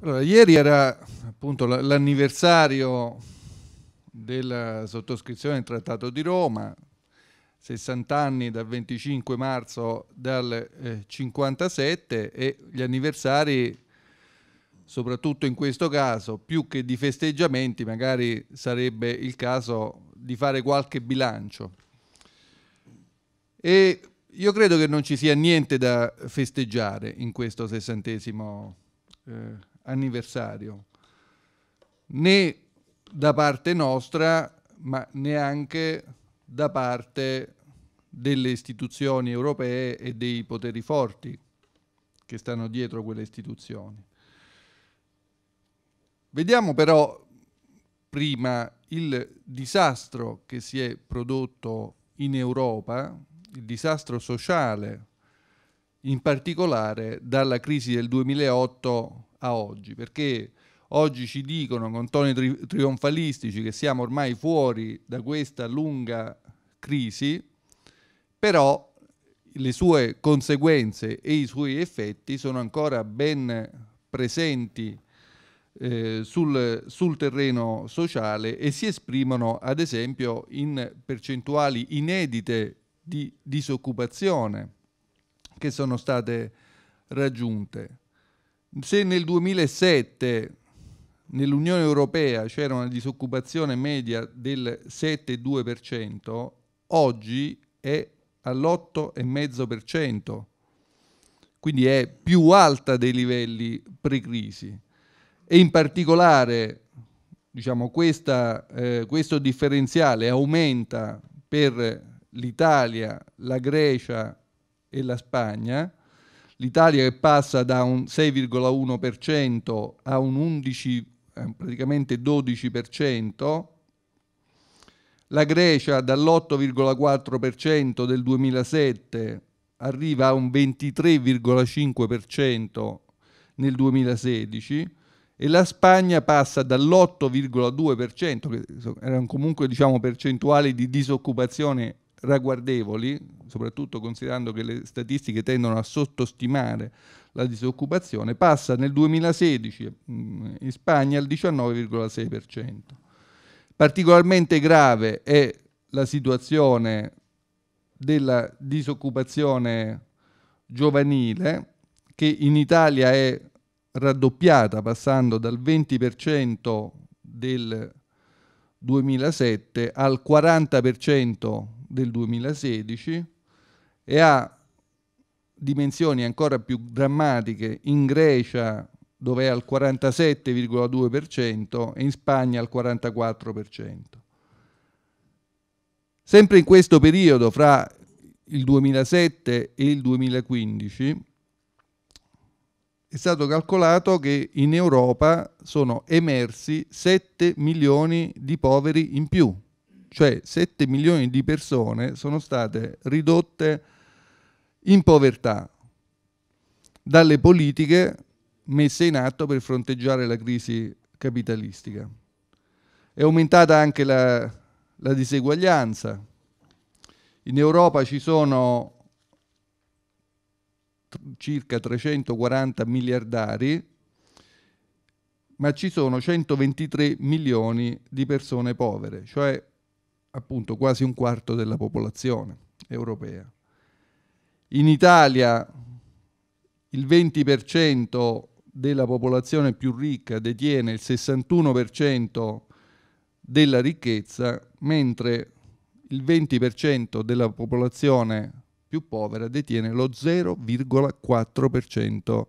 Allora, ieri era appunto l'anniversario della sottoscrizione del Trattato di Roma, 60 anni dal 25 marzo dal eh, 57 e gli anniversari, soprattutto in questo caso, più che di festeggiamenti, magari sarebbe il caso di fare qualche bilancio. E io credo che non ci sia niente da festeggiare in questo sessantesimo eh, anniversario, né da parte nostra, ma neanche da parte delle istituzioni europee e dei poteri forti che stanno dietro quelle istituzioni. Vediamo però prima il disastro che si è prodotto in Europa, il disastro sociale, in particolare dalla crisi del 2008 a oggi, perché oggi ci dicono con toni tri- trionfalistici che siamo ormai fuori da questa lunga crisi, però le sue conseguenze e i suoi effetti sono ancora ben presenti eh, sul, sul, terreno sociale e si esprimono ad esempio in percentuali inedite di disoccupazione che sono state raggiunte. Se nel 2007 nell'Unione Europea c'era una disoccupazione media del 7,2%, oggi è all'8,5%, quindi è più alta dei livelli pre-crisi. E in particolare diciamo, questa, eh, questo differenziale aumenta per l'Italia, la Grecia e la Spagna l'Italia che passa da un 6,1% a un 11, eh, praticamente 12%, la Grecia dall'8,4% del 2007 arriva a un 23,5% nel 2016 e la Spagna passa dall'8,2%, che erano comunque diciamo, percentuali di disoccupazione ragguardevoli, soprattutto considerando che le statistiche tendono a sottostimare la disoccupazione, passa nel 2016 mm, in Spagna al 19,6%. Particolarmente grave è la situazione della disoccupazione giovanile che in Italia è raddoppiata passando dal 20% del 2007 al 40% del 2016 e ha dimensioni ancora più drammatiche in Grecia dove è al 47,2% e in Spagna al 44%. Sempre in questo periodo, fra il 2007 e il 2015, è stato calcolato che in Europa sono emersi 7 milioni di poveri in più, cioè 7 milioni di persone sono state ridotte in povertà dalle politiche messe in atto per fronteggiare la crisi capitalistica. È aumentata anche la, la diseguaglianza. In Europa ci sono circa 340 miliardari, ma ci sono 123 milioni di persone povere, cioè appunto quasi un quarto della popolazione europea. In Italia il 20% della popolazione più ricca detiene il 61% della ricchezza, mentre il 20% della popolazione più povera detiene lo 0,4%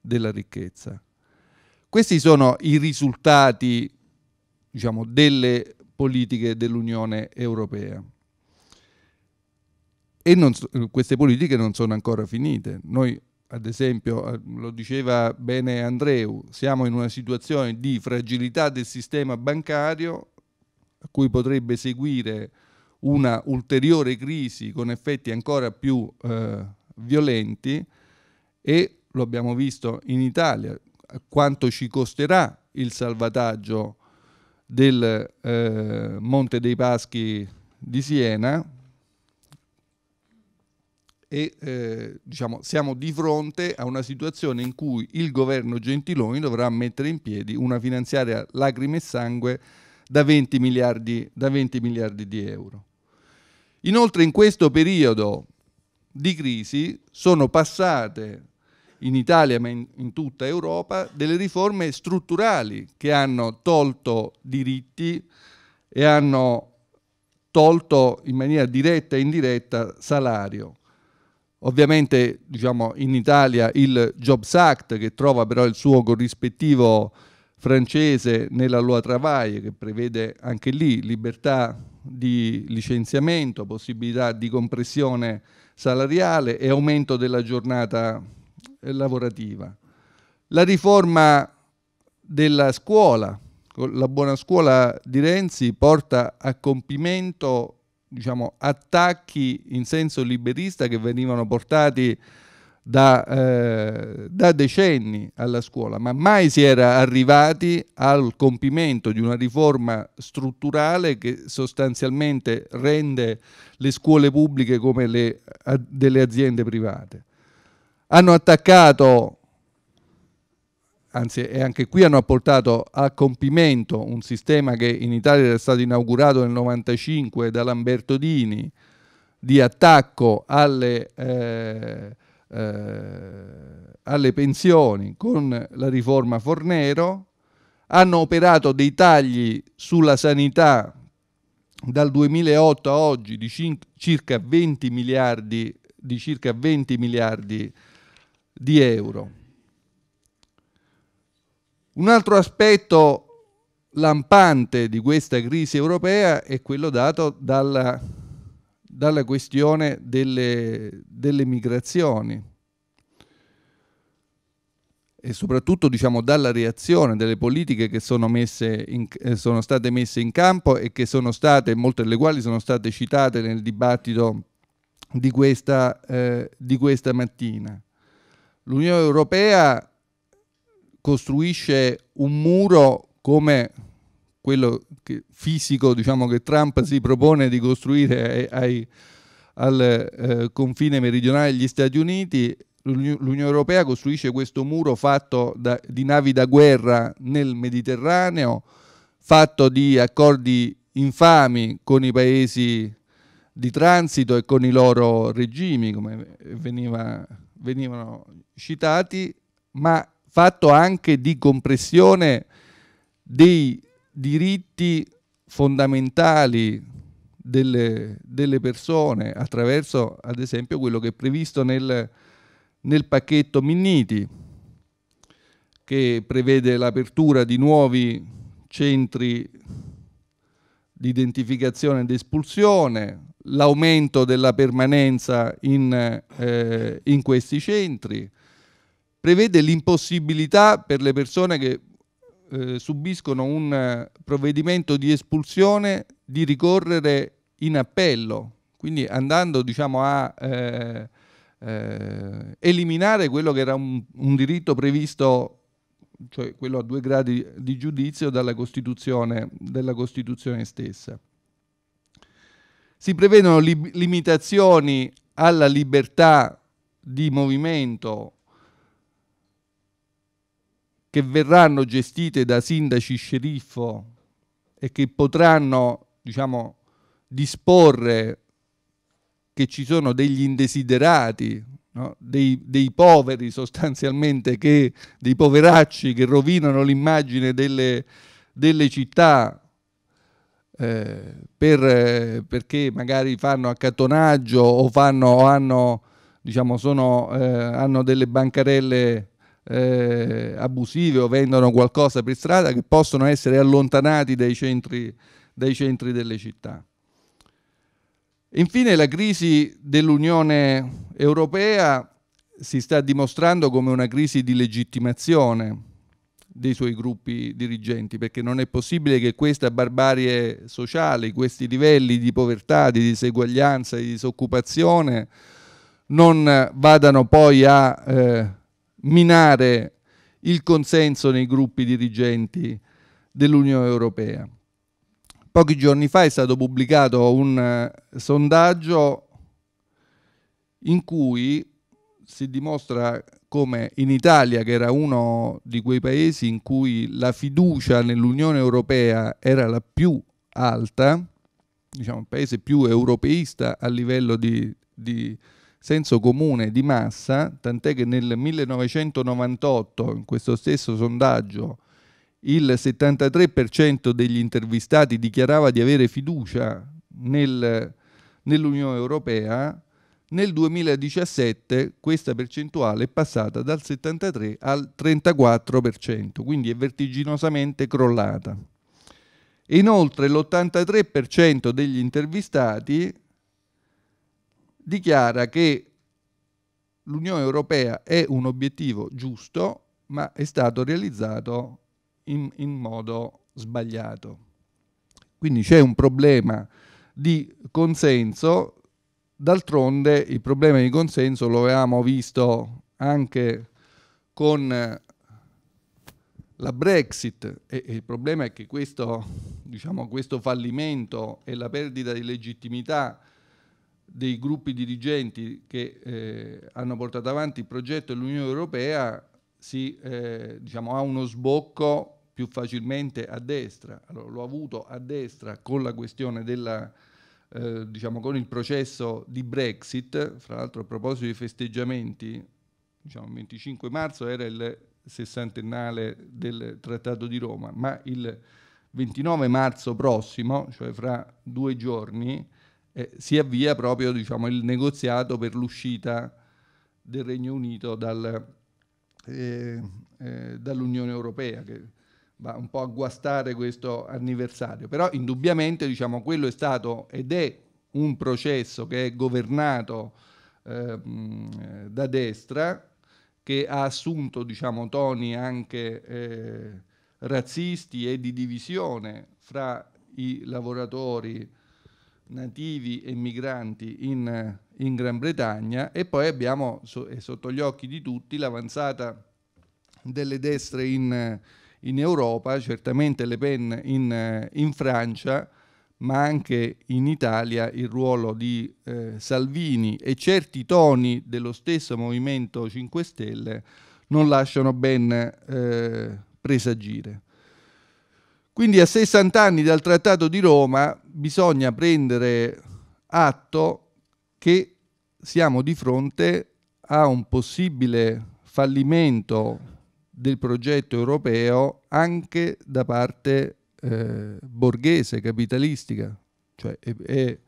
della ricchezza. Questi sono i risultati diciamo, delle politiche dell'Unione Europea. E non, queste politiche non sono ancora finite. Noi, ad esempio, eh, lo diceva bene Andreu, siamo in una situazione di fragilità del sistema bancario a cui potrebbe seguire una ulteriore crisi con effetti ancora più eh, violenti e lo abbiamo visto in Italia, quanto ci costerà il salvataggio del eh, Monte dei Paschi di Siena e eh, diciamo, siamo di fronte a una situazione in cui il governo Gentiloni dovrà mettere in piedi una finanziaria lacrime e sangue da 20 miliardi, da 20 miliardi di euro. Inoltre in questo periodo di crisi sono passate in Italia ma in, in tutta Europa, delle riforme strutturali che hanno tolto diritti e hanno tolto in maniera diretta e indiretta salario. Ovviamente diciamo, in Italia il Jobs Act che trova però il suo corrispettivo francese nella loi travail che prevede anche lì libertà di licenziamento, possibilità di compressione salariale e aumento della giornata eh, lavorativa. La riforma della scuola, la buona scuola di Renzi porta a compimento diciamo, attacchi in senso liberista che venivano portati da, eh, da, decenni alla scuola, ma mai si era arrivati al compimento di una riforma strutturale che sostanzialmente rende le scuole pubbliche come le, a, delle aziende private hanno attaccato, anzi e anche qui hanno apportato a compimento un sistema che in Italia era stato inaugurato nel 1995 Lamberto Dini di attacco alle, eh, eh, alle pensioni con la riforma Fornero, hanno operato dei tagli sulla sanità dal 2008 a oggi di circa 20 miliardi, di circa 20 miliardi di euro. Un altro aspetto lampante di questa crisi europea è quello dato dalla, dalla questione delle, delle, migrazioni e soprattutto diciamo, dalla reazione delle politiche che sono, in, eh, sono, state messe in campo e che sono state, molte delle quali sono state citate nel dibattito di questa, eh, di questa mattina l'Unione Europea costruisce un muro come quello che, fisico diciamo, che Trump si propone di costruire ai, ai, al eh, confine meridionale degli Stati Uniti, l'Unione Europea costruisce questo muro fatto da, di navi da guerra nel Mediterraneo, fatto di accordi infami con i paesi di transito e con i loro regimi, come veniva venivano citati, ma fatto anche di compressione dei diritti fondamentali delle, delle, persone attraverso, ad esempio, quello che è previsto nel, nel pacchetto Minniti, che prevede l'apertura di nuovi centri di identificazione ed espulsione, l'aumento della permanenza in, eh, in questi centri, prevede l'impossibilità per le persone che eh, subiscono un eh, provvedimento di espulsione di ricorrere in appello, quindi andando diciamo, a eh, eh, eliminare quello che era un, un diritto previsto cioè quello a due gradi di giudizio dalla Costituzione, della Costituzione stessa si prevedono li- limitazioni alla libertà di movimento che verranno gestite da sindaci sceriffo e che potranno diciamo, disporre che ci sono degli indesiderati, no? dei, dei, poveri sostanzialmente, che, dei poveracci che rovinano l'immagine delle, delle città eh, per, perché magari fanno accattonaggio o, fanno, o hanno, diciamo, sono, eh, hanno, delle bancarelle eh, abusive o vendono qualcosa per strada che possono essere allontanati dai centri, dai centri delle città. Infine la crisi dell'Unione Europea si sta dimostrando come una crisi di legittimazione dei suoi gruppi dirigenti, perché non è possibile che questa barbarie sociale, questi livelli di povertà, di diseguaglianza, di disoccupazione non vadano poi a eh, minare il consenso nei gruppi dirigenti dell'Unione Europea. Pochi giorni fa è stato pubblicato un eh, sondaggio in cui si dimostra come in Italia, che era uno di quei paesi in cui la fiducia nell'Unione Europea era la più alta, diciamo il paese più europeista a livello di, di senso comune di massa, tant'è che nel 1998, in questo stesso sondaggio, il 73% degli intervistati dichiarava di avere fiducia nel, nell'Unione Europea, nel 2017 questa percentuale è passata dal 73 al 34%, quindi è vertiginosamente crollata. Inoltre l'83% degli intervistati dichiara che l'Unione Europea è un obiettivo giusto, ma è stato realizzato in, in modo sbagliato. Quindi c'è un problema di consenso D'altronde il problema di consenso lo avevamo visto anche con eh, la Brexit e, il problema è che questo, diciamo, questo fallimento e la perdita di legittimità dei gruppi dirigenti che eh, hanno portato avanti il progetto dell'Unione Europea si, eh, diciamo, ha uno sbocco più facilmente a destra. Allora, l'ho avuto a destra con la questione della eh, diciamo, con il processo di Brexit, fra l'altro a proposito dei festeggiamenti, diciamo, il 25 marzo era il sessantennale del Trattato di Roma, ma il 29 marzo prossimo, cioè fra due giorni, eh, si avvia proprio diciamo, il negoziato per l'uscita del Regno Unito dal, eh, eh dall'Unione Europea, che va un po' a guastare questo anniversario, però indubbiamente diciamo, quello è stato ed è un processo che è governato eh, da destra, che ha assunto diciamo, toni anche eh, razzisti e di divisione fra i lavoratori nativi e migranti in, in Gran Bretagna e poi abbiamo, so, sotto gli occhi di tutti, l'avanzata delle destre in, in Europa, certamente Le Pen in, eh, in Francia, ma anche in Italia il ruolo di eh, Salvini e certi toni dello stesso Movimento 5 Stelle non lasciano ben eh, presagire. Quindi a 60 anni dal Trattato di Roma bisogna prendere atto che siamo di fronte a un possibile fallimento del progetto europeo anche da parte eh, borghese, capitalistica. Cioè, e, e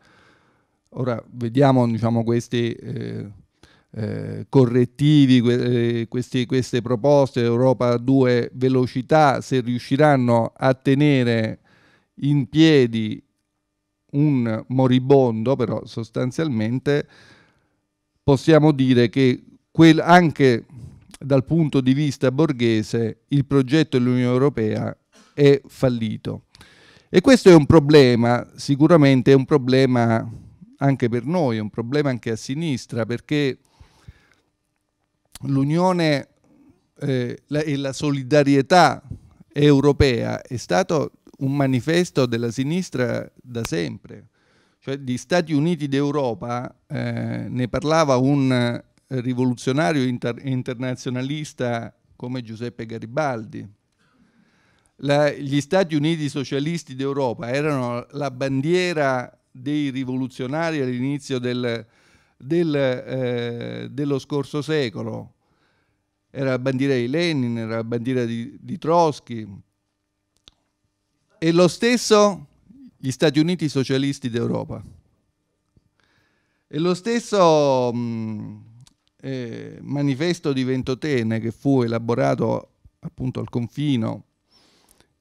ora vediamo diciamo, questi eh, eh, correttivi, que eh, questi, queste proposte Europa 2 velocità, se riusciranno a tenere in piedi un moribondo, però sostanzialmente possiamo dire che anche dal punto di vista borghese il progetto dell'Unione Europea è fallito. E questo è un problema, sicuramente è un problema anche per noi, è un problema anche a sinistra, perché l'Unione eh, e la solidarietà europea è stato un manifesto della sinistra da sempre. Cioè, di Stati Uniti d'Europa eh, ne parlava un rivoluzionario inter internazionalista come Giuseppe Garibaldi. La, gli Stati Uniti socialisti d'Europa erano la bandiera dei rivoluzionari all'inizio del, del, eh, dello scorso secolo. Era la bandiera di Lenin, era la bandiera di, di Trotsky. E lo stesso gli Stati Uniti socialisti d'Europa. E lo stesso mh, eh, manifesto di Ventotene che fu elaborato appunto al confino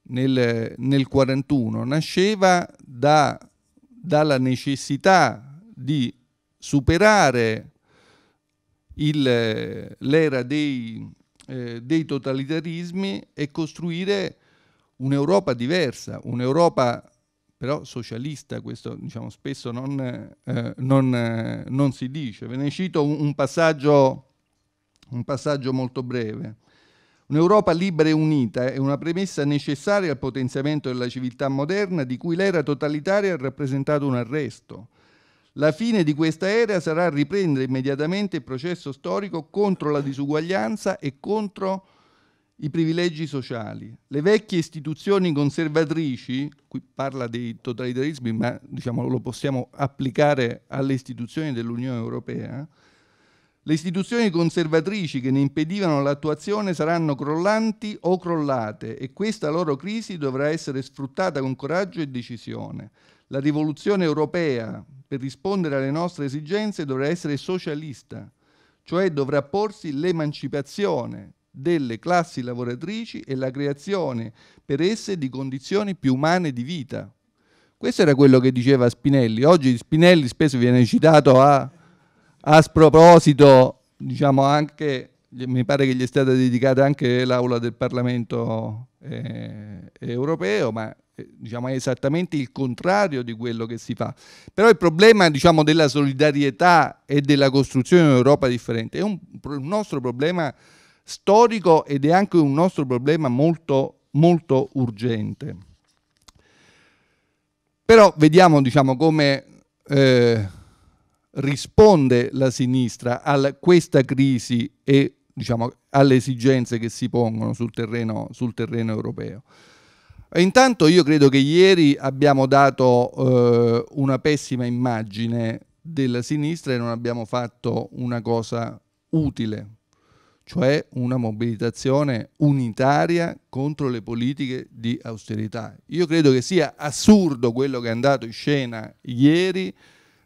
nel, nel 41 nasceva da, dalla necessità di superare il, l'era dei, eh, dei totalitarismi e costruire un'Europa diversa, un'Europa però socialista, questo diciamo, spesso non, eh, non, eh, non, si dice. Ve ne cito un, un, passaggio, un passaggio molto breve. Un'Europa libera e unita è una premessa necessaria al potenziamento della civiltà moderna di cui l'era totalitaria ha rappresentato un arresto. La fine di questa era sarà riprendere immediatamente il processo storico contro la disuguaglianza e contro i privilegi sociali. Le vecchie istituzioni conservatrici, qui parla dei totalitarismi, ma diciamo, lo possiamo applicare alle istituzioni dell'Unione Europea, le istituzioni conservatrici che ne impedivano l'attuazione saranno crollanti o crollate e questa loro crisi dovrà essere sfruttata con coraggio e decisione. La rivoluzione europea, per rispondere alle nostre esigenze, dovrà essere socialista, cioè dovrà porsi l'emancipazione delle classi lavoratrici e la creazione per esse di condizioni più umane di vita. Questo era quello che diceva Spinelli. Oggi Spinelli spesso viene citato a, a sproposito, diciamo anche, mi pare che gli è stata dedicata anche l'aula del Parlamento eh, europeo, ma eh, diciamo, è esattamente il contrario di quello che si fa. Però il problema diciamo, della solidarietà e della costruzione di un'Europa differente è un, un nostro problema storico ed è anche un nostro problema molto, molto urgente. Però vediamo diciamo, come eh, risponde la sinistra a questa crisi e diciamo, alle esigenze che si pongono sul terreno, sul terreno europeo. intanto io credo che ieri abbiamo dato eh, una pessima immagine della sinistra e non abbiamo fatto una cosa utile cioè una mobilitazione unitaria contro le politiche di austerità. Io credo che sia assurdo quello che è andato in scena ieri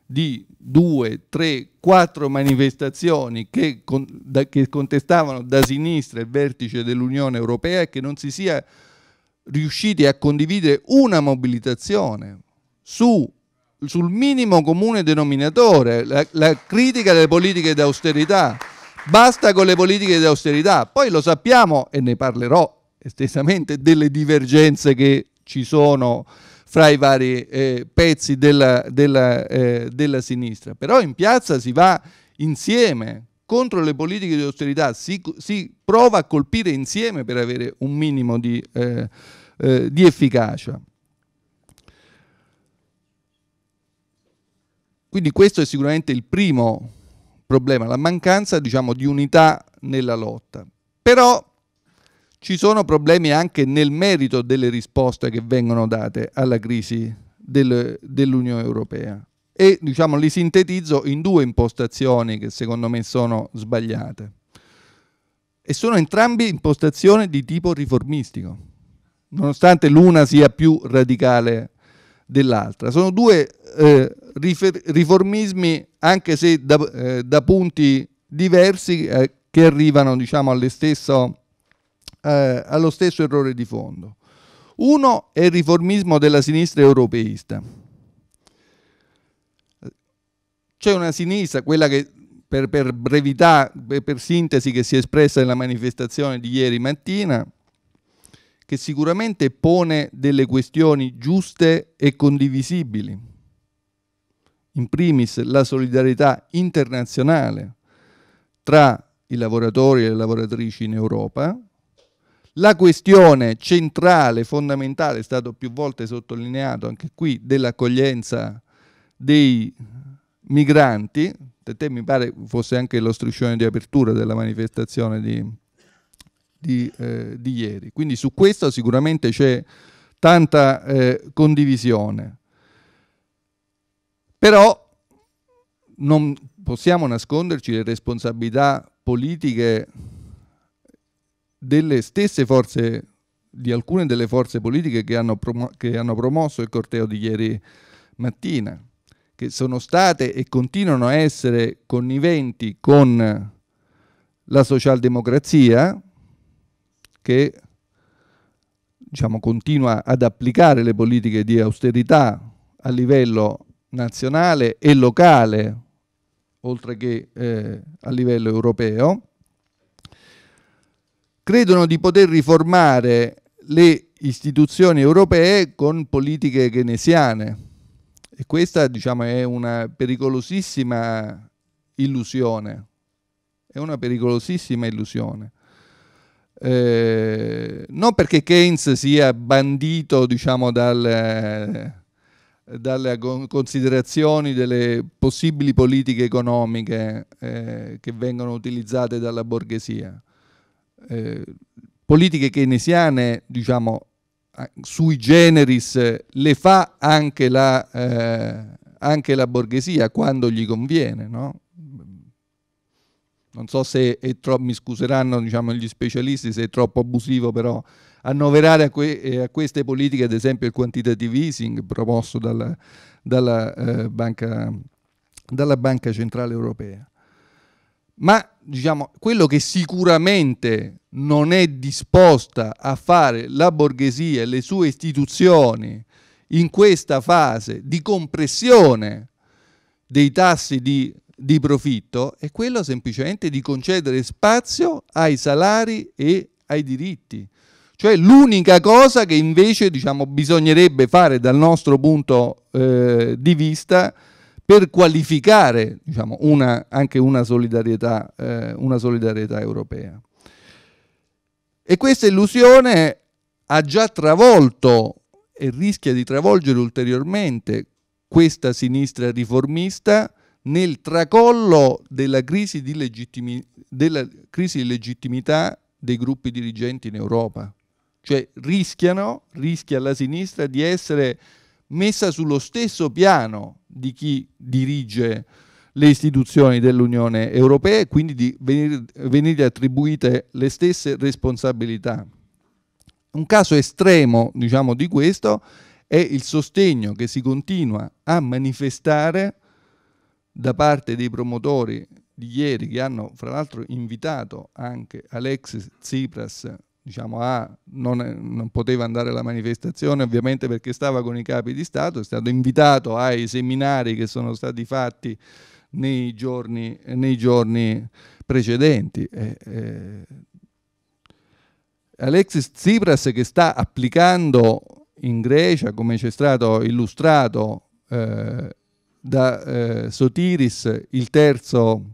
di due, tre, quattro manifestazioni che, con, da, che contestavano da sinistra il vertice dell'Unione Europea e che non si sia riusciti a condividere una mobilitazione su, sul minimo comune denominatore, la, la critica delle politiche d'austerità. Basta con le politiche di austerità. Poi lo sappiamo e ne parlerò estesamente delle divergenze che ci sono fra i vari eh, pezzi della, della, eh, della sinistra. Però in piazza si va insieme contro le politiche di austerità, si, si prova a colpire insieme per avere un minimo di, eh, eh di efficacia. Quindi questo è sicuramente il primo problema, la mancanza diciamo, di unità nella lotta. Però ci sono problemi anche nel merito delle risposte che vengono date alla crisi del, dell'Unione Europea e diciamo, li sintetizzo in due impostazioni che secondo me sono sbagliate. E sono entrambe impostazioni di tipo riformistico, nonostante l'una sia più radicale dell'altra. Sono due eh, riformismi anche se da, eh, da punti diversi eh, che arrivano diciamo, stesso, eh, allo stesso errore di fondo. Uno è il riformismo della sinistra europeista. C'è una sinistra, quella che per, per brevità, per, per sintesi, che si è espressa nella manifestazione di ieri mattina, che sicuramente pone delle questioni giuste e condivisibili in primis la solidarietà internazionale tra i lavoratori e le lavoratrici in Europa. La questione centrale, fondamentale, è stato più volte sottolineato anche qui, dell'accoglienza dei migranti, per te mi pare fosse anche lo striscione di apertura della manifestazione di, di, eh, di ieri. Quindi su questo sicuramente c'è tanta eh, condivisione. Però non possiamo nasconderci le responsabilità politiche delle stesse forze, di alcune delle forze politiche che hanno, promo che hanno promosso il corteo di ieri mattina, che sono state e continuano a essere conniventi con la socialdemocrazia, che diciamo, continua ad applicare le politiche di austerità a livello nazionale e locale, oltre che eh, a livello europeo, credono di poter riformare le istituzioni europee con politiche keynesiane e questa diciamo, è una pericolosissima illusione, è una pericolosissima illusione. Eh, non perché Keynes sia bandito diciamo, dal, dalle considerazioni delle possibili politiche economiche eh, che vengono utilizzate dalla borghesia. Eh, politiche keynesiane, diciamo, sui generis le fa anche la, eh, anche la borghesia quando gli conviene, no? Non so se è troppo, mi scuseranno diciamo, gli specialisti se è troppo abusivo, però annoverare a, que, eh, a, queste politiche ad esempio il quantitative easing promosso dalla, dalla, eh, banca, dalla banca, Centrale Europea. Ma diciamo, quello che sicuramente non è disposta a fare la borghesia e le sue istituzioni in questa fase di compressione dei tassi di di profitto è quello semplicemente di concedere spazio ai salari e ai diritti. Cioè l'unica cosa che invece diciamo, bisognerebbe fare dal nostro punto eh, di vista per qualificare diciamo, una, anche una solidarietà, eh, una solidarietà, europea. E questa illusione ha già travolto e rischia di travolgere ulteriormente questa sinistra riformista nel tracollo della crisi di, legittimi, della crisi di legittimità dei gruppi dirigenti in Europa cioè rischiano, rischia la sinistra di essere messa sullo stesso piano di chi dirige le istituzioni dell'Unione Europea e quindi di venire, venire attribuite le stesse responsabilità. Un caso estremo diciamo, di questo è il sostegno che si continua a manifestare da parte dei promotori di ieri che hanno fra l'altro invitato anche Alexis Tsipras diciamo, ah, non, non, poteva andare alla manifestazione ovviamente perché stava con i capi di Stato, è stato invitato ai seminari che sono stati fatti nei giorni, nei giorni precedenti. Eh, eh, Alexis Tsipras che sta applicando in Grecia, come ci è stato illustrato eh, da eh, Sotiris, il terzo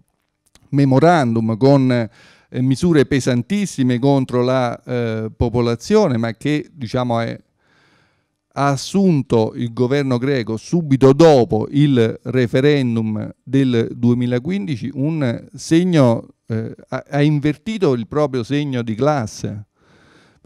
memorandum con eh, misure pesantissime contro la eh, popolazione, ma che diciamo, è, ha assunto il governo greco subito dopo il referendum del 2015 un segno, eh, ha, ha invertito il proprio segno di classe.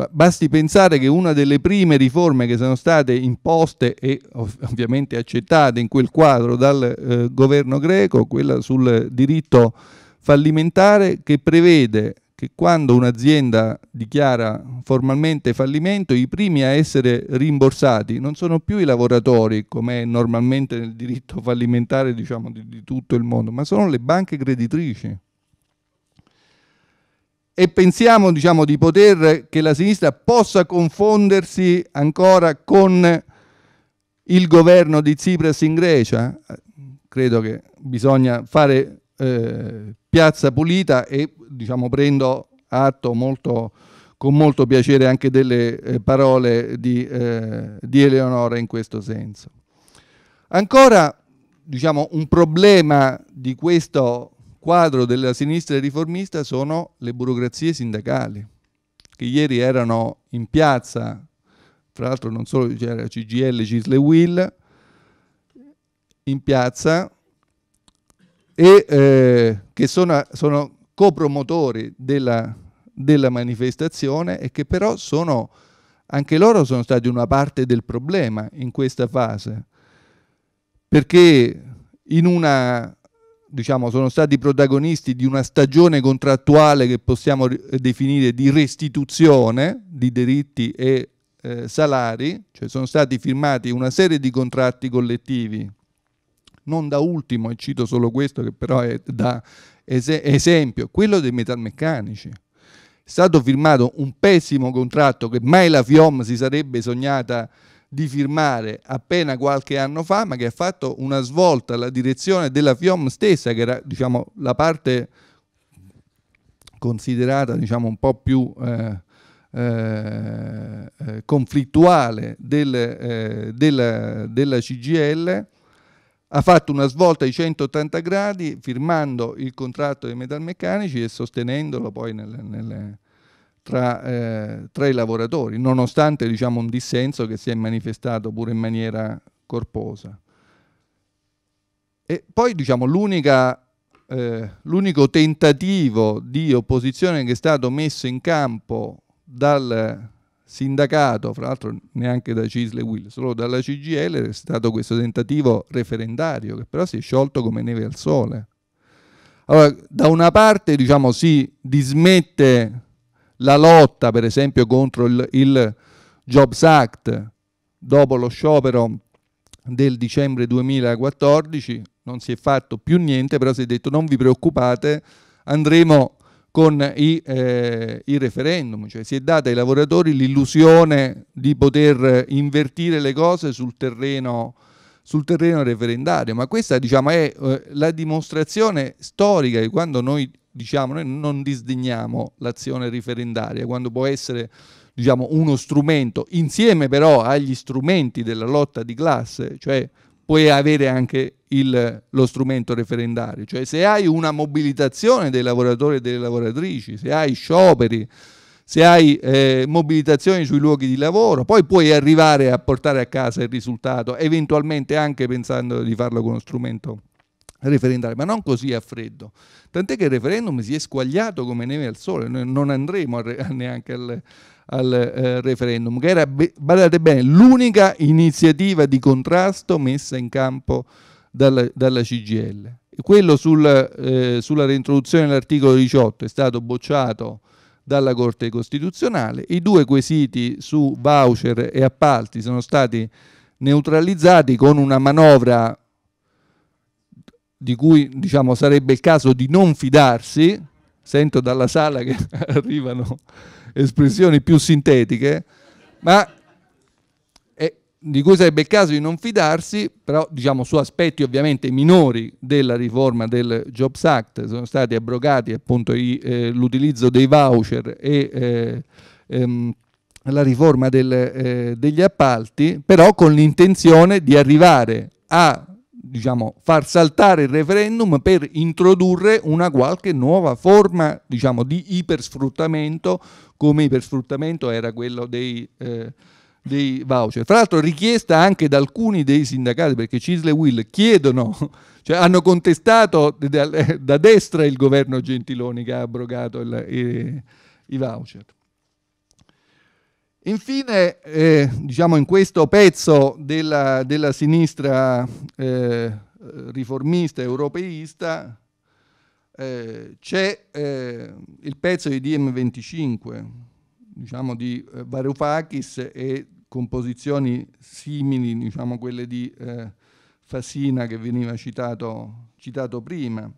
Basti pensare che una delle prime riforme che sono state imposte e ovviamente accettate in quel quadro dal eh, governo greco, quella sul diritto fallimentare che prevede che quando un'azienda dichiara formalmente fallimento, i primi a essere rimborsati non sono più i lavoratori, come è normalmente nel diritto fallimentare diciamo, di, di tutto il mondo, ma sono le banche creditrici e pensiamo diciamo, di poter, che la sinistra possa confondersi ancora con il governo di Tsipras in Grecia? Credo che bisogna fare eh, piazza pulita e diciamo, prendo atto molto, con molto piacere anche delle eh, parole di, eh, di, Eleonora in questo senso. Ancora diciamo, un problema di questo quadro della sinistra riformista sono le burocrazie sindacali, che ieri erano in piazza, fra l'altro non solo c'era CGL, Cisle Will, in piazza e eh, che sono, sono copromotori della, della, manifestazione e che però sono, anche loro sono stati una parte del problema in questa fase, perché in una, diciamo, sono stati protagonisti di una stagione contrattuale che possiamo definire di restituzione di diritti e eh, salari, cioè sono stati firmati una serie di contratti collettivi non da ultimo, e cito solo questo che però è da es- esempio, quello dei metalmeccanici. È stato firmato un pessimo contratto che mai la FIOM si sarebbe sognata di firmare appena qualche anno fa, ma che ha fatto una svolta alla direzione della FIOM stessa, che era diciamo, la parte considerata diciamo, un po' più eh, eh, eh conflittuale del, eh, della, della CGL ha fatto una svolta di 180 gradi firmando il contratto dei metalmeccanici e sostenendolo poi nelle, nelle, tra, eh, tra, i lavoratori, nonostante diciamo, un dissenso che si è manifestato pure in maniera corposa. E poi diciamo, eh, l'unico tentativo di opposizione che è stato messo in campo dal sindacato, fra l'altro neanche da Cisle Will, solo dalla CGL, è stato questo tentativo referendario che però si è sciolto come neve al sole. Allora, da una parte diciamo, si dismette la lotta, per esempio, contro il, il Jobs Act dopo lo sciopero del dicembre 2014, non si è fatto più niente, però si è detto non vi preoccupate, andremo con i, eh, i, referendum, cioè si è data ai lavoratori l'illusione di poter invertire le cose sul terreno, sul terreno referendario, ma questa diciamo, è eh, la dimostrazione storica che quando noi, diciamo, noi non disdegniamo l'azione referendaria, quando può essere diciamo, uno strumento, insieme però agli strumenti della lotta di classe, cioè puoi avere anche il, lo strumento referendario, cioè se hai una mobilitazione dei lavoratori e delle lavoratrici, se hai scioperi, se hai eh, mobilitazioni sui luoghi di lavoro, poi puoi arrivare a portare a casa il risultato, eventualmente anche pensando di farlo con uno strumento referendario, ma non così a freddo. Tant'è che il referendum si è squagliato come neve al sole, noi non andremo re- neanche al, al eh, referendum, che era, badate bene, l'unica iniziativa di contrasto messa in campo dalla, dalla CGL. Quello sul, eh, sulla reintroduzione dell'articolo 18 è stato bocciato dalla Corte Costituzionale, i due quesiti su voucher e appalti sono stati neutralizzati con una manovra di cui diciamo, sarebbe il caso di non fidarsi, sento dalla sala che arrivano espressioni più sintetiche, ma di cui sarebbe il caso di non fidarsi, però diciamo su aspetti ovviamente minori della riforma del Jobs Act sono stati abrogati appunto eh, l'utilizzo dei voucher e eh, ehm, la riforma del, eh, degli appalti, però con l'intenzione di arrivare a diciamo, far saltare il referendum per introdurre una qualche nuova forma diciamo, di ipersfruttamento, come ipersfruttamento era quello dei, eh, dei voucher. Fra l'altro richiesta anche da alcuni dei sindacati, perché Cisle e Will chiedono, cioè hanno contestato da, destra il governo Gentiloni che ha abrogato il, i, i voucher. Infine, eh, diciamo in questo pezzo della, della sinistra eh, riformista europeista eh, c'è eh, il pezzo di DM25, diciamo di eh, Varoufakis e composizioni simili, diciamo quelle di eh, Fasina che veniva citato, citato prima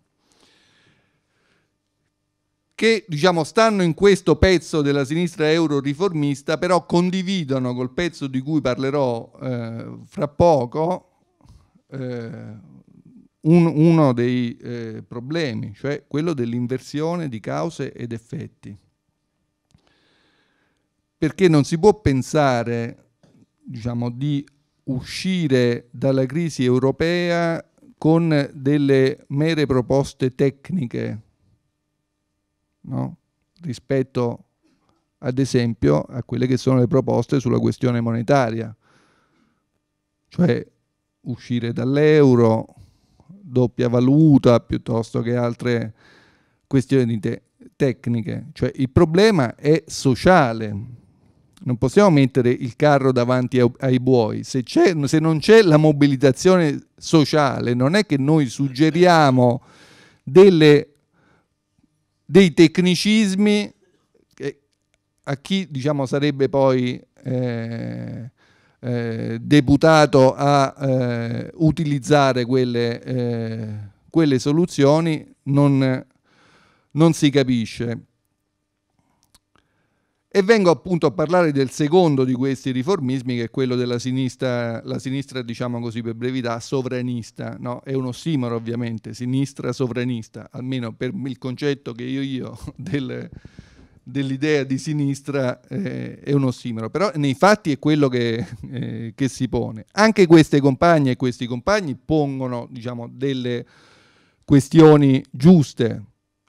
che diciamo, stanno in questo pezzo della sinistra euro-riformista, però condividono col pezzo di cui parlerò eh, fra poco eh, un, uno dei eh, problemi, cioè quello dell'inversione di cause ed effetti. Perché non si può pensare diciamo, di uscire dalla crisi europea con delle mere proposte tecniche no? rispetto ad esempio a quelle che sono le proposte sulla questione monetaria, cioè uscire dall'euro, doppia valuta piuttosto che altre questioni te tecniche, cioè il problema è sociale. Non possiamo mettere il carro davanti ai buoi. Se, se non c'è la mobilitazione sociale, non è che noi suggeriamo delle dei tecnicismi a chi diciamo, sarebbe poi eh, eh, deputato a eh, utilizzare quelle, eh, quelle soluzioni non, non si capisce. E vengo appunto a parlare del secondo di questi riformismi, che è quello della sinistra, la sinistra, diciamo così per brevità, sovranista. No? È uno ossimoro ovviamente, sinistra sovranista, almeno per il concetto che io, io del, dell'idea di sinistra eh, è uno ossimoro. Però nei fatti è quello che, eh, che si pone. Anche queste compagne e questi compagni pongono diciamo, delle questioni giuste,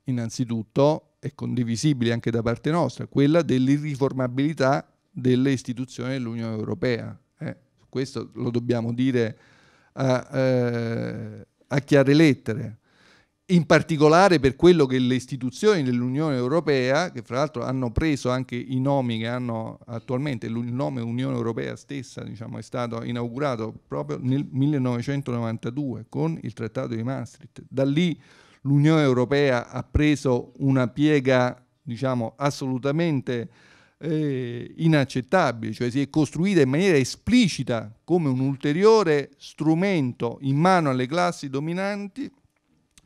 innanzitutto, e condivisibile anche da parte nostra, quella dell'irriformabilità delle istituzioni dell'Unione Europea. Eh, questo lo dobbiamo dire a, eh, a chiare lettere, in particolare per quello che le istituzioni dell'Unione Europea, che fra l'altro hanno preso anche i nomi che hanno attualmente, il nome Unione Europea stessa diciamo, è stato inaugurato proprio nel 1992 con il Trattato di Maastricht. Da lì l'Unione Europea ha preso una piega diciamo, assolutamente eh, inaccettabile, cioè si è costruita in maniera esplicita come un ulteriore strumento in mano alle classi dominanti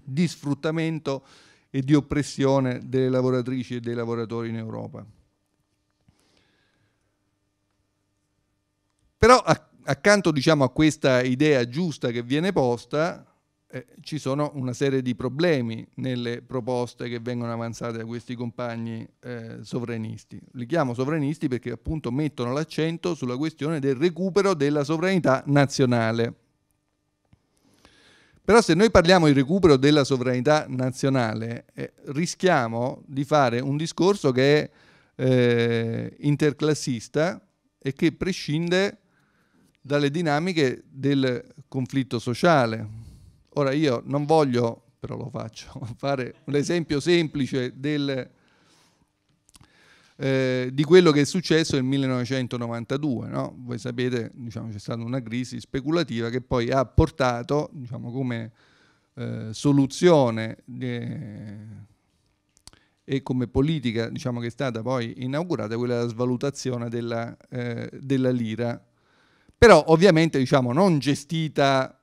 di sfruttamento e di oppressione delle lavoratrici e dei lavoratori in Europa. Però accanto diciamo, a questa idea giusta che viene posta, eh, ci sono una serie di problemi nelle proposte che vengono avanzate da questi compagni eh, sovranisti. Li chiamo sovranisti perché appunto mettono l'accento sulla questione del recupero della sovranità nazionale. Però se noi parliamo di recupero della sovranità nazionale, eh, rischiamo di fare un discorso che è eh, interclassista e che prescinde dalle dinamiche del conflitto sociale Ora io non voglio, però lo faccio, fare un esempio semplice del, eh, di quello che è successo nel 1992. No? Voi sapete, diciamo, c'è stata una crisi speculativa che poi ha portato diciamo, come eh, soluzione eh, e come politica diciamo, che è stata poi inaugurata quella della svalutazione della, eh, della lira. Però ovviamente diciamo, non gestita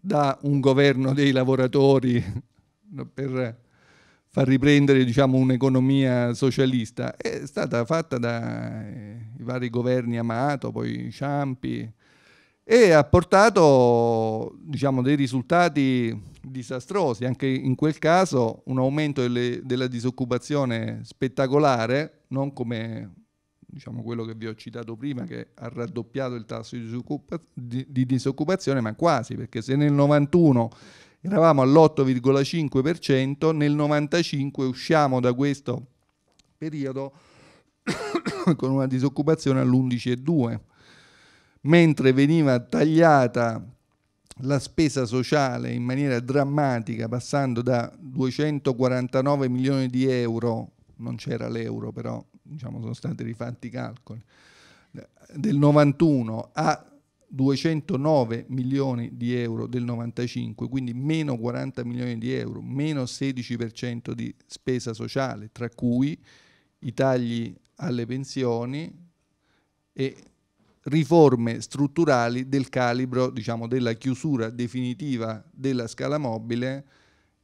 da un governo dei lavoratori per far riprendere diciamo, un'economia socialista è stata fatta dai vari governi Amato, poi Ciampi e ha portato diciamo, dei risultati disastrosi, anche in quel caso un aumento delle, della disoccupazione spettacolare, non come diciamo quello che vi ho citato prima, che ha raddoppiato il tasso di, disoccupa- di, di disoccupazione, ma quasi, perché se nel 91 eravamo all'8,5%, nel 95 usciamo da questo periodo con una disoccupazione all'11,2%, mentre veniva tagliata la spesa sociale in maniera drammatica, passando da 249 milioni di euro, non c'era l'euro però, diciamo sono stati rifatti i calcoli, eh, del 91 a 209 milioni di euro del 95, quindi meno 40 milioni di euro, meno 16% di spesa sociale, tra cui i tagli alle pensioni e riforme strutturali del calibro, diciamo, della chiusura definitiva della scala mobile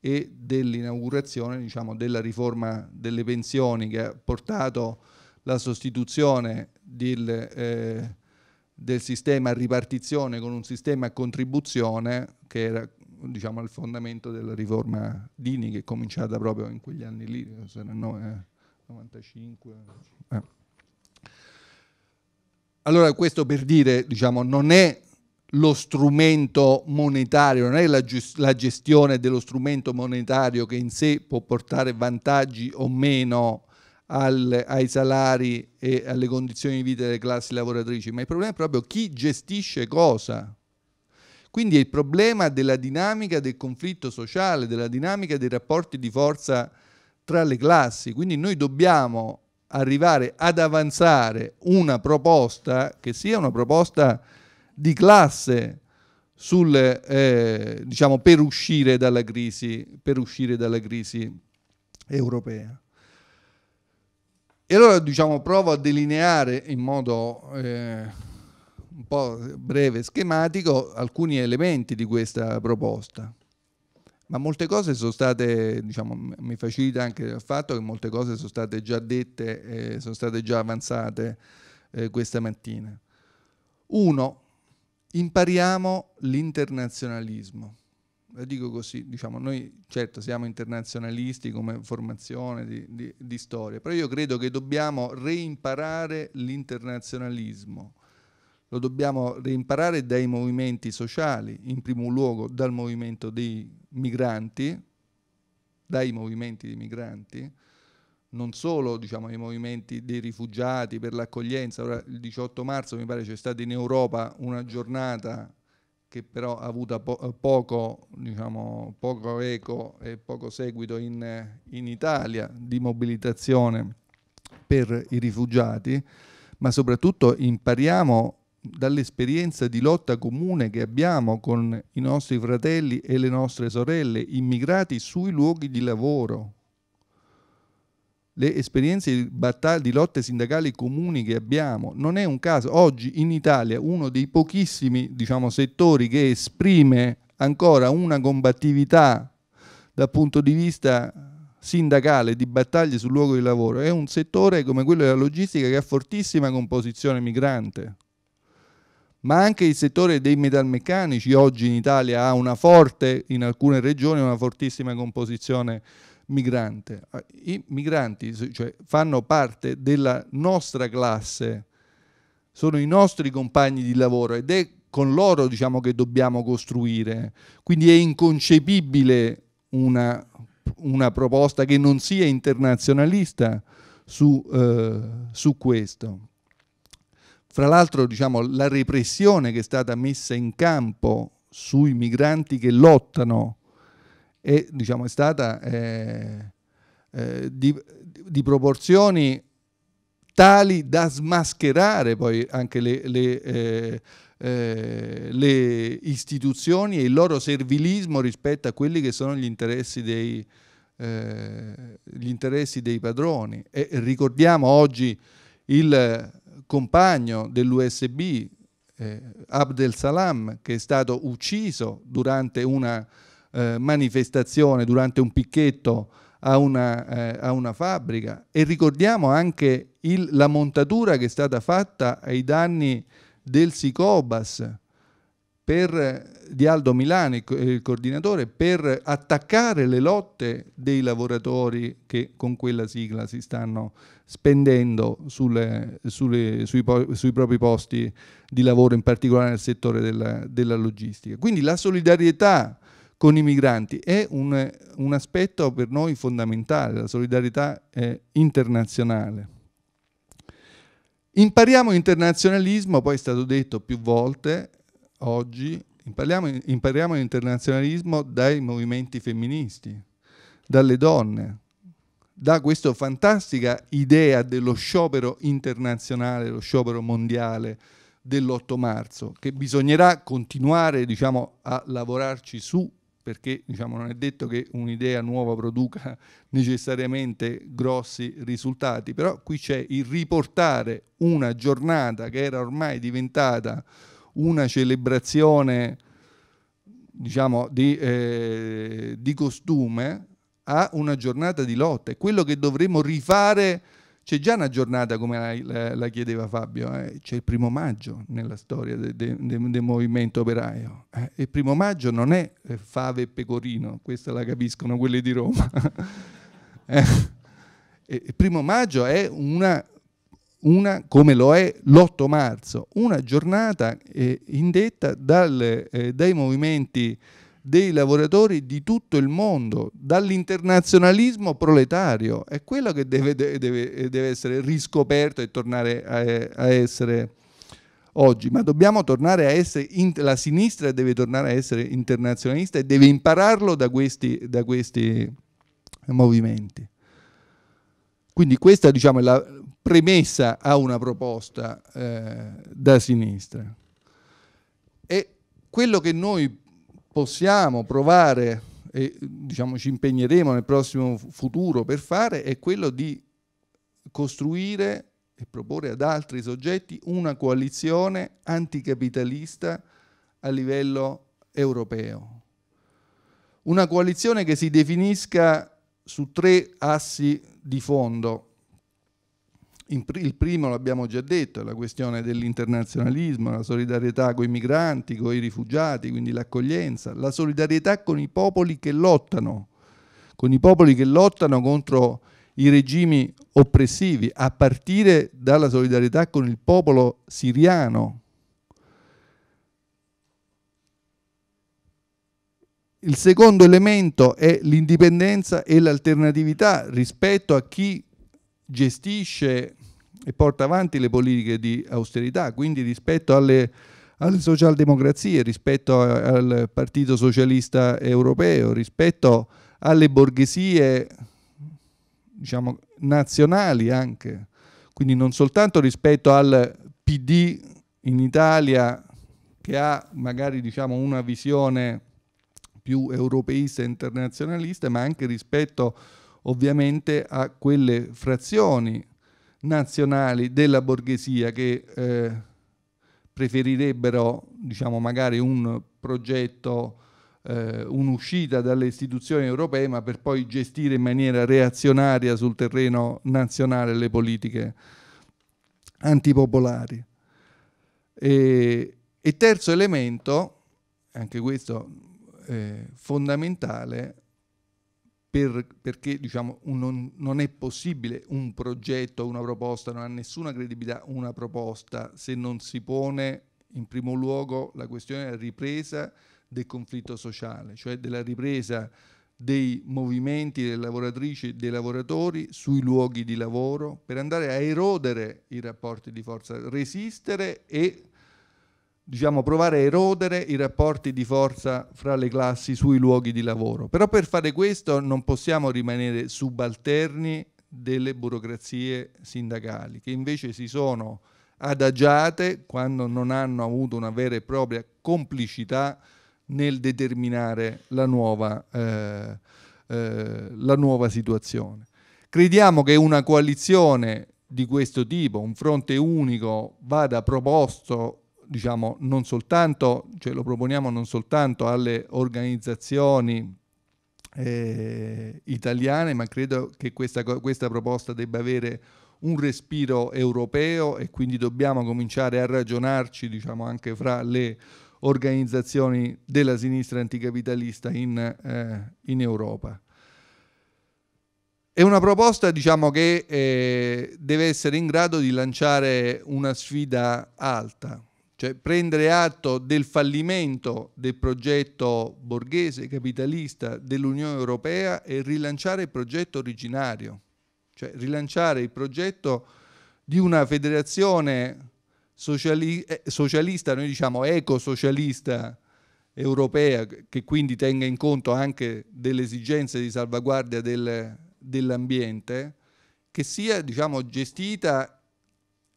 e dell'inaugurazione diciamo, della riforma delle pensioni che ha portato la sostituzione del, eh, del sistema a ripartizione con un sistema a contribuzione che era diciamo, il fondamento della riforma Dini che è cominciata proprio in quegli anni lì, 95. Eh, eh. Allora questo per dire, diciamo, non è lo strumento monetario, non è la, la, gestione dello strumento monetario che in sé può portare vantaggi o meno al, ai salari e alle condizioni di vita delle classi lavoratrici, ma il problema è proprio chi gestisce cosa. Quindi è il problema della dinamica del conflitto sociale, della dinamica dei rapporti di forza tra le classi. Quindi noi dobbiamo arrivare ad avanzare una proposta che sia una proposta di classe sulle, eh, diciamo, per, uscire dalla crisi, per uscire dalla crisi europea. E allora diciamo, provo a delineare in modo eh, un po' breve schematico alcuni elementi di questa proposta. Ma molte cose sono state, diciamo, mi facilita anche il fatto che molte cose sono state già dette, e sono state già avanzate eh, questa mattina. Uno, impariamo l'internazionalismo. Lo dico così, diciamo, noi certo siamo internazionalisti come formazione di, di, di storia, però io credo che dobbiamo reimparare l'internazionalismo. Lo dobbiamo reimparare dai movimenti sociali, in primo luogo dal movimento dei migranti, dai movimenti dei migranti, non solo diciamo, ai movimenti dei rifugiati per l'accoglienza. Ora, il 18 marzo mi pare c'è stata in Europa una giornata che però ha avuto po- poco, diciamo, poco, eco e poco seguito in, in Italia di mobilitazione per i rifugiati, ma soprattutto impariamo dall'esperienza di lotta comune che abbiamo con i nostri fratelli e le nostre sorelle immigrati sui luoghi di lavoro, le esperienze di, battag- di lotte sindacali comuni che abbiamo. Non è un caso, oggi in Italia uno dei pochissimi diciamo, settori che esprime ancora una combattività dal punto di vista sindacale di battaglie sul luogo di lavoro è un settore come quello della logistica che ha fortissima composizione migrante. Ma anche il settore dei metalmeccanici oggi in Italia ha una forte, in alcune regioni, una fortissima composizione migrante migrante. Ah, I migranti cioè, fanno parte della nostra classe, sono i nostri compagni di lavoro ed è con loro diciamo, che dobbiamo costruire. Quindi è inconcepibile una, una proposta che non sia internazionalista su, eh, su questo. Fra l'altro diciamo, la repressione che è stata messa in campo sui migranti che lottano e diciamo, è stata eh, eh, di, di, proporzioni tali da smascherare poi anche le, le, eh, eh le, istituzioni e il loro servilismo rispetto a quelli che sono gli interessi dei, eh, gli interessi dei padroni. E ricordiamo oggi il compagno dell'USB, eh, Abdel Salam, che è stato ucciso durante una eh, manifestazione, durante un picchetto a una, eh, a una fabbrica e ricordiamo anche il, la montatura che è stata fatta ai danni del Sicobas per, di Aldo Milani, il coordinatore, per attaccare le lotte dei lavoratori che con quella sigla si stanno spendendo sulle, sulle, sui, sui, propri posti di lavoro, in particolare nel settore della, della logistica. Quindi la solidarietà con i migranti. È un, un aspetto per noi fondamentale, la solidarietà eh, internazionale. Impariamo internazionalismo, poi è stato detto più volte oggi, impariamo, impariamo internazionalismo dai movimenti femministi, dalle donne, da questa fantastica idea dello sciopero internazionale, lo sciopero mondiale dell'8 marzo, che bisognerà continuare diciamo, a lavorarci su perché diciamo, non è detto che un'idea nuova produca necessariamente grossi risultati, però qui c'è il riportare una giornata che era ormai diventata una celebrazione diciamo, di, eh, di costume a una giornata di lotta, è quello che dovremmo rifare c'è già una giornata come la, la, la chiedeva Fabio, eh? c'è il primo maggio nella storia del de, de, de movimento operaio. Eh? Il primo maggio non è eh, fave e pecorino, questa la capiscono quelle di Roma. eh? Il primo maggio è una, una, come lo è l'8 marzo, una giornata eh, indetta dal, eh, dai movimenti dei lavoratori di tutto il mondo, dall'internazionalismo proletario. È quello che deve, deve, deve essere riscoperto e tornare a, a, essere oggi. Ma dobbiamo tornare a essere, in, la sinistra deve tornare a essere internazionalista e deve impararlo da questi, da questi movimenti. Quindi questa diciamo, è la premessa a una proposta eh, da sinistra. E quello che noi possiamo provare e diciamo, ci impegneremo nel prossimo futuro per fare è quello di costruire e proporre ad altri soggetti una coalizione anticapitalista a livello europeo. Una coalizione che si definisca su tre assi di fondo il primo l'abbiamo già detto, è la questione dell'internazionalismo, la solidarietà con i migranti, con i rifugiati, quindi l'accoglienza, la solidarietà con i popoli che lottano, con i popoli che lottano contro i regimi oppressivi, a partire dalla solidarietà con il popolo siriano. Il secondo elemento è l'indipendenza e l'alternatività rispetto a chi gestisce e porta avanti le politiche di austerità, quindi rispetto alle, alle socialdemocrazie, rispetto al Partito Socialista Europeo, rispetto alle borghesie diciamo, nazionali anche, quindi non soltanto rispetto al PD in Italia che ha magari diciamo, una visione più europeista e internazionalista, ma anche rispetto a ovviamente a quelle frazioni nazionali della borghesia che eh, preferirebbero diciamo, magari un progetto, eh, un'uscita dalle istituzioni europee, ma per poi gestire in maniera reazionaria sul terreno nazionale le politiche antipopolari. E, e terzo elemento, anche questo eh, fondamentale, per, perché diciamo, un, non, non, è possibile un progetto, una proposta, non ha nessuna credibilità una proposta se non si pone in primo luogo la questione della ripresa del conflitto sociale, cioè della ripresa dei movimenti delle lavoratrici e dei lavoratori sui luoghi di lavoro per andare a erodere i rapporti di forza, resistere e diciamo, provare a erodere i rapporti di forza fra le classi sui luoghi di lavoro. Però per fare questo non possiamo rimanere subalterni delle burocrazie sindacali, che invece si sono adagiate quando non hanno avuto una vera e propria complicità nel determinare la nuova, eh, eh, la nuova situazione. Crediamo che una coalizione di questo tipo, un fronte unico, vada proposto diciamo, non soltanto, cioè lo proponiamo non soltanto alle organizzazioni eh, italiane, ma credo che questa, questa proposta debba avere un respiro europeo e quindi dobbiamo cominciare a ragionarci diciamo, anche fra le organizzazioni della sinistra anticapitalista in, eh, in Europa. È una proposta diciamo, che eh, deve essere in grado di lanciare una sfida alta, cioè prendere atto del fallimento del progetto borghese capitalista dell'Unione Europea e rilanciare il progetto originario, cioè rilanciare il progetto di una federazione sociali eh, socialista, noi diciamo ecosocialista europea, che quindi tenga in conto anche delle esigenze di salvaguardia del, dell'ambiente, che sia diciamo, gestita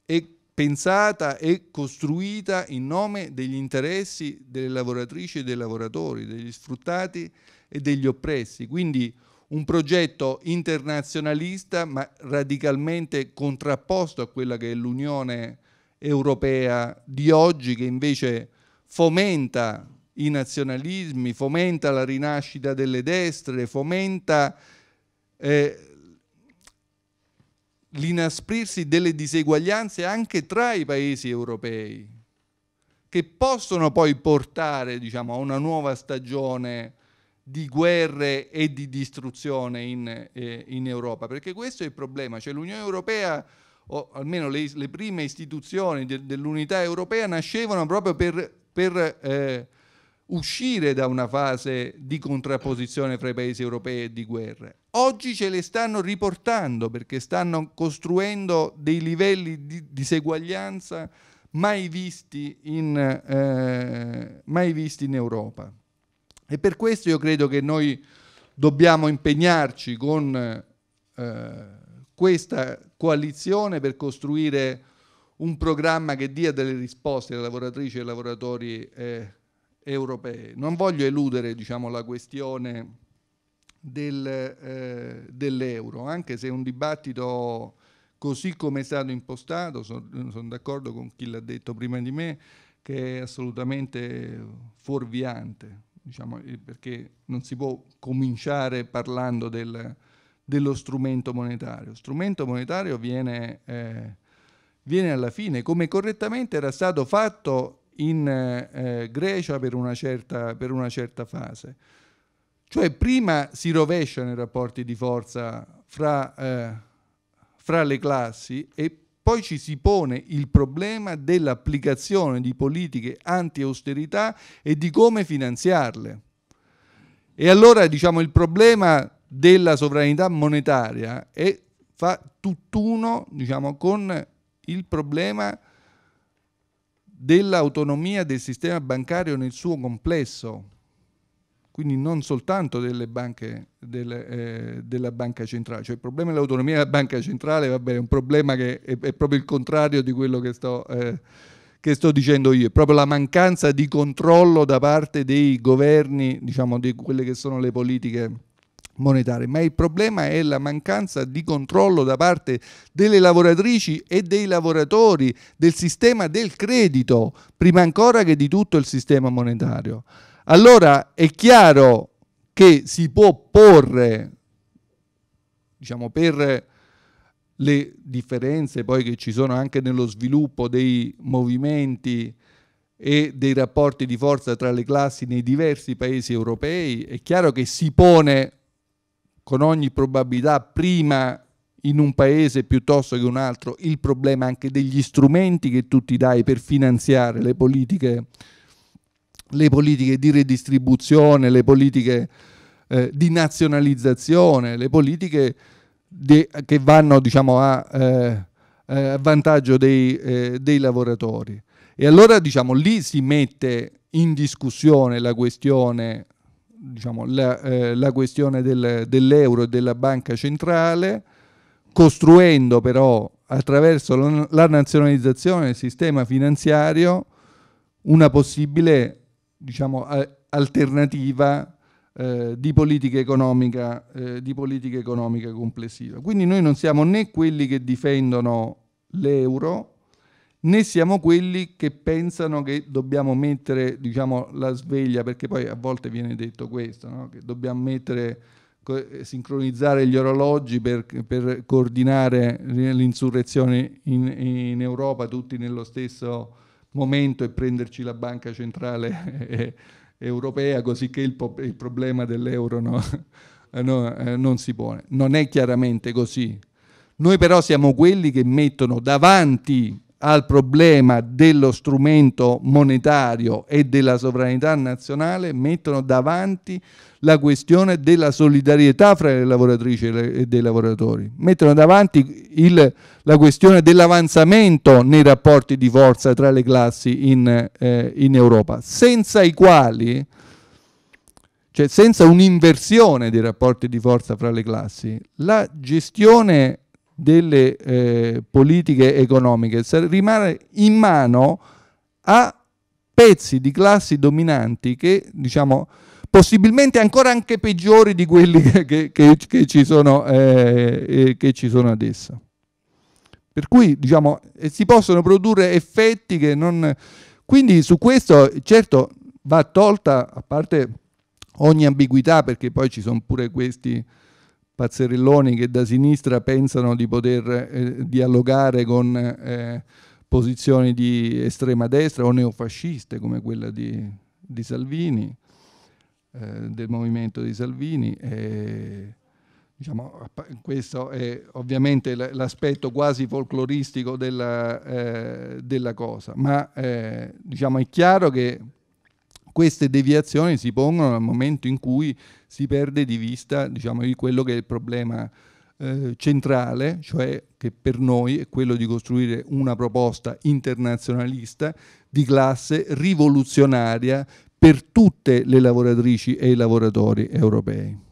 e pensata e costruita in nome degli interessi delle lavoratrici e dei lavoratori, degli sfruttati e degli oppressi. Quindi un progetto internazionalista ma radicalmente contrapposto a quella che è l'Unione Europea di oggi che invece fomenta i nazionalismi, fomenta la rinascita delle destre, fomenta eh, l'inasprirsi delle diseguaglianze anche tra i paesi europei, che possono poi portare diciamo, a una nuova stagione di guerre e di distruzione in, eh, in Europa, perché questo è il problema, cioè l'Unione Europea o almeno le, le prime istituzioni de, dell'unità europea nascevano proprio per, per eh, uscire da una fase di contrapposizione fra i paesi europei e di guerra. Oggi ce le stanno riportando perché stanno costruendo dei livelli di diseguaglianza mai visti in, eh, mai visti in Europa. E per questo io credo che noi dobbiamo impegnarci con eh, questa coalizione per costruire un programma che dia delle risposte alle lavoratrici e ai lavoratori eh, europee. Non voglio eludere diciamo, la questione del, eh, dell'euro, anche se è un dibattito così come è stato impostato, sono son d'accordo con chi l'ha detto prima di me, che è assolutamente fuorviante, diciamo, eh, perché non si può cominciare parlando del, dello strumento monetario. Lo strumento monetario viene, eh, viene alla fine, come correttamente era stato fatto in eh, eh, Grecia per una, certa, per una certa fase. Cioè prima si rovesciano i rapporti di forza fra, eh, fra le classi e poi ci si pone il problema dell'applicazione di politiche anti-austerità e di come finanziarle. E allora diciamo, il problema della sovranità monetaria è, fa tutt'uno diciamo, con il problema dell'autonomia del sistema bancario nel suo complesso, quindi non soltanto delle banche, delle, eh, della banca centrale, cioè il problema dell'autonomia della banca centrale vabbè, è un problema che è, è, proprio il contrario di quello che sto, eh, che sto, dicendo io, è proprio la mancanza di controllo da parte dei governi, diciamo di quelle che sono le politiche monetarie, ma il problema è la mancanza di controllo da parte delle lavoratrici e dei lavoratori del sistema del credito, prima ancora che di tutto il sistema monetario. Allora è chiaro che si può porre, diciamo, per le differenze poi che ci sono anche nello sviluppo dei movimenti e dei rapporti di forza tra le classi nei diversi paesi europei, è chiaro che si pone con ogni probabilità prima in un paese piuttosto che un altro il problema anche degli strumenti che tu ti dai per finanziare le politiche, le politiche di redistribuzione, le politiche eh, di nazionalizzazione, le politiche de, che vanno diciamo, a, eh, eh a, vantaggio dei, eh, dei lavoratori. E allora diciamo, lì si mette in discussione la questione diciamo, la, eh, la, questione del, dell'euro e della banca centrale, costruendo però attraverso la, la nazionalizzazione del sistema finanziario una possibile diciamo, a, alternativa eh, di, politica economica, eh, di politica economica complessiva. Quindi noi non siamo né quelli che difendono l'euro, né siamo quelli che pensano che dobbiamo mettere diciamo, la sveglia, perché poi a volte viene detto questo, no? che dobbiamo mettere, eh, sincronizzare gli orologi per, per coordinare l'insurrezione in, in, Europa tutti nello stesso momento e prenderci la banca centrale europea così che il, il problema dell'euro no? no, eh, non si pone. Non è chiaramente così. Noi però siamo quelli che mettono davanti al problema dello strumento monetario e della sovranità nazionale mettono davanti la questione della solidarietà fra le lavoratrici e dei lavoratori, mettono davanti il, la questione dell'avanzamento nei rapporti di forza tra le classi in, eh, in Europa, senza i quali, cioè senza un'inversione dei rapporti di forza fra le classi, la gestione delle eh, politiche economiche, rimane in mano a pezzi di classi dominanti che, diciamo, possibilmente ancora anche peggiori di quelli che, che, che, ci, sono, eh, eh, che ci, sono, adesso. Per cui, diciamo, eh, si possono produrre effetti che non... Quindi su questo, certo, va tolta, a parte ogni ambiguità, perché poi ci sono pure questi pazzerelloni che da sinistra pensano di poter eh, dialogare con eh, posizioni di estrema destra o neofasciste come quella di, di Salvini, eh, del movimento di Salvini. E, diciamo, questo è ovviamente l'aspetto quasi folcloristico della, eh, della cosa, ma eh, diciamo, è chiaro che queste deviazioni si pongono nel momento in cui si perde di vista diciamo, di quello che è il problema eh, centrale, cioè che per noi è quello di costruire una proposta internazionalista di classe rivoluzionaria per tutte le lavoratrici e i lavoratori europei.